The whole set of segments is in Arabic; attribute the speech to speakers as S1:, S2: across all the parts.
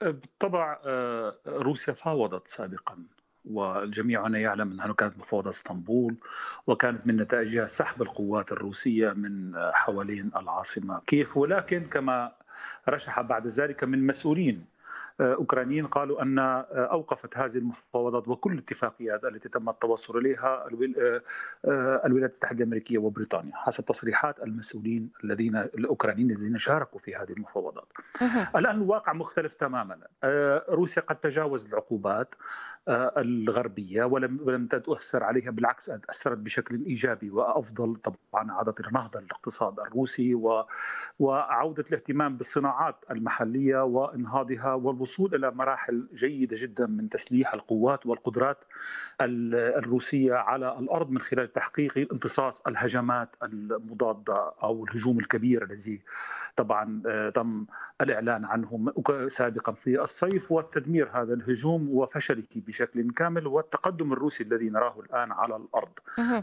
S1: بالطبع آه، روسيا فاوضت سابقا هنا يعلم انها كانت مفاوضه اسطنبول وكانت من نتائجها سحب القوات الروسيه من آه، حوالين العاصمه كيف ولكن كما رشح بعد ذلك من مسؤولين اوكرانيين قالوا ان اوقفت هذه المفاوضات وكل الاتفاقيات التي تم التوصل اليها الولايات المتحده الامريكيه وبريطانيا حسب تصريحات المسؤولين الذين الاوكرانيين الذين شاركوا في هذه المفاوضات. الان الواقع مختلف تماما آه، روسيا قد تجاوز العقوبات آه، الغربيه ولم ولم تؤثر عليها بالعكس اثرت بشكل ايجابي وافضل طبعا عاده النهضه للاقتصاد الروسي وعوده الاهتمام بالصناعات المحليه وانهاضها والوصول الوصول الى مراحل جيده جدا من تسليح القوات والقدرات الروسيه على الارض من خلال تحقيق امتصاص الهجمات المضاده او الهجوم الكبير الذي طبعا آه، تم الاعلان عنه سابقا في الصيف وتدمير هذا الهجوم وفشله بشكل كامل والتقدم الروسي الذي نراه الان على الارض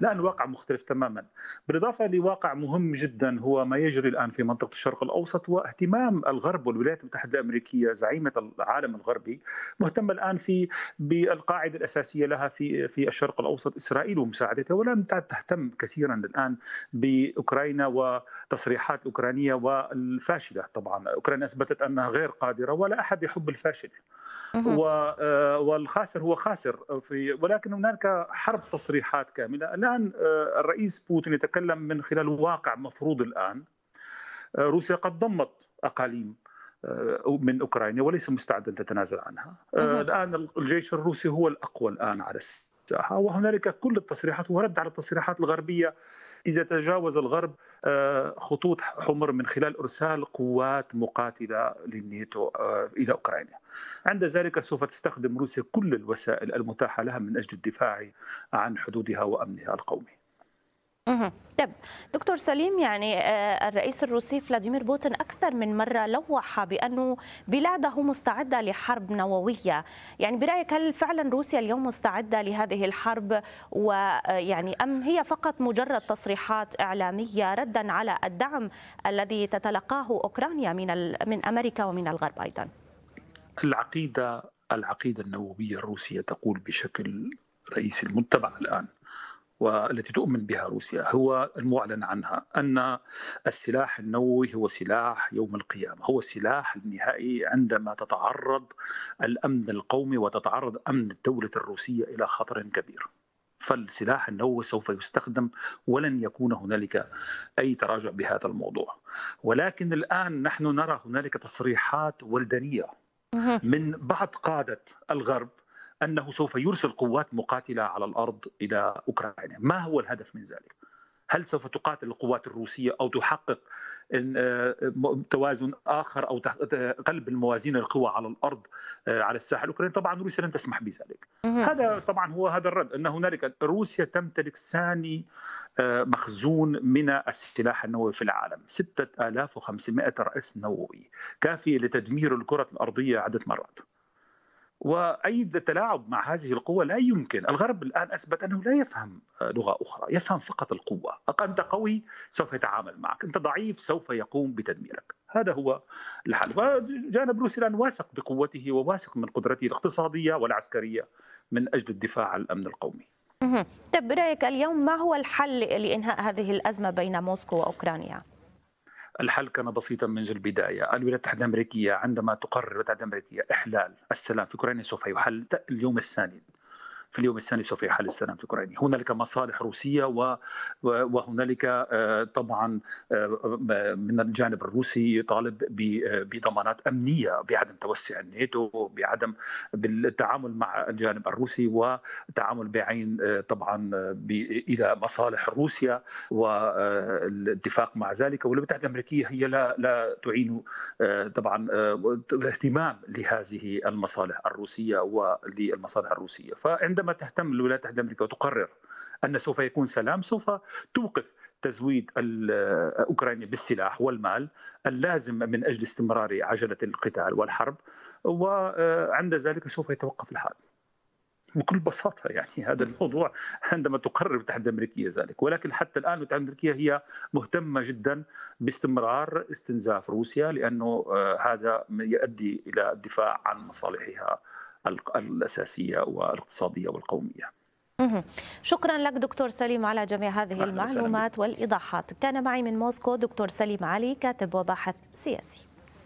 S1: لان واقع مختلف تماما بالاضافه لواقع مهم جدا هو ما يجري الان في منطقه الشرق الاوسط واهتمام الغرب والولايات المتحده الامريكيه زعيمه العالم الغربي مهتمه الان في بالقاعده الاساسيه لها في في الشرق الاوسط اسرائيل ومساعدتها ولم تهتم كثيرا الان باوكرانيا وتصريحات أوكرانية والفاشله طبعا اوكرانيا اثبتت انها غير قادره ولا احد يحب الفاشل آه، والخاسر هو خاسر في ولكن هناك حرب تصريحات كامله الان آه، الرئيس بوتين يتكلم من خلال واقع مفروض الان آه، روسيا قد ضمت اقاليم آه، من اوكرانيا وليس مستعدا تتنازل عنها. آه، الان الجيش الروسي هو الاقوى الان على الساحه وهنالك كل التصريحات ورد على التصريحات الغربيه اذا تجاوز الغرب آه، خطوط حمر من خلال ارسال قوات مقاتله للنيتو الى اوكرانيا. عند ذلك سوف تستخدم روسيا كل الوسائل المتاحه لها من اجل الدفاع عن حدودها وامنها القومي.
S2: طيب دكتور سليم يعني آه، الرئيس الروسي فلاديمير بوتين أكثر من مرة لوح بأنه بلاده مستعدة لحرب نووية يعني برأيك هل فعلا روسيا اليوم مستعدة لهذه الحرب ويعني آه، أم هي فقط مجرد تصريحات إعلامية ردا على الدعم الذي تتلقاه أوكرانيا من, من أمريكا ومن الغرب أيضا
S1: العقيدة العقيدة النووية الروسية تقول بشكل رئيسي المتبع الآن والتي تؤمن بها روسيا هو المعلن عنها ان السلاح النووي هو سلاح يوم القيامه، هو السلاح النهائي عندما تتعرض الامن القومي وتتعرض امن الدوله الروسيه الى خطر كبير. فالسلاح النووي سوف يستخدم ولن يكون هنالك اي تراجع بهذا الموضوع. ولكن الان نحن نرى هنالك تصريحات ولدنيه من بعض قاده الغرب انه سوف يرسل قوات مقاتله على الارض الى اوكرانيا، ما هو الهدف من ذلك؟ هل سوف تقاتل القوات الروسيه او تحقق آه، توازن اخر او قلب الموازين القوى على الارض آه، على الساحه الاوكرانيه؟ طبعا روسيا لن تسمح بذلك. هذا طبعا هو هذا الرد ان هنالك روسيا تمتلك ثاني آه، مخزون من السلاح النووي في العالم 6500 رأس نووي كافيه لتدمير الكره الارضيه عده مرات. واي تلاعب مع هذه القوه لا يمكن، الغرب الان اثبت انه لا يفهم لغه اخرى، يفهم فقط القوه، انت قوي سوف يتعامل معك، انت ضعيف سوف يقوم بتدميرك، هذا هو الحل، وجانب روسيا الان واثق بقوته وواثق من قدرته الاقتصاديه والعسكريه من اجل الدفاع عن الامن القومي.
S2: طيب برايك اليوم ما هو الحل لانهاء هذه الازمه بين موسكو واوكرانيا؟
S1: الحل كان بسيطا منذ البدايه، الولايات المتحده الامريكيه عندما تقرر الولايات المتحده الامريكيه احلال السلام في اوكرانيا سوف يحل اليوم الثاني، في اليوم الثاني سوف يحل السلام في اوكرانيا، هنالك مصالح روسيه وهنالك آه، طبعا آه، من الجانب الروسي يطالب بضمانات امنيه بعدم توسع الناتو بعدم بالتعامل مع الجانب الروسي وتعامل بعين آه، طبعا الى مصالح روسيا والاتفاق مع ذلك والولايات الامريكيه هي لا لا تعين طبعا اهتمام لهذه المصالح الروسيه وللمصالح الروسيه فعند عندما تهتم الولايات المتحده الامريكيه وتقرر ان سوف يكون سلام سوف توقف تزويد اوكرانيا بالسلاح والمال اللازم من اجل استمرار عجله القتال والحرب وعند ذلك سوف يتوقف الحال. بكل بساطه يعني هذا الموضوع عندما تقرر المتحدة الامريكيه ذلك ولكن حتى الان المتحدة الامريكيه هي مهتمه جدا باستمرار استنزاف روسيا لانه آه، هذا يؤدي الى الدفاع عن مصالحها الأساسية والاقتصادية والقومية
S2: شكرا لك دكتور سليم على جميع هذه المعلومات والإيضاحات كان معي من موسكو دكتور سليم علي كاتب وباحث سياسي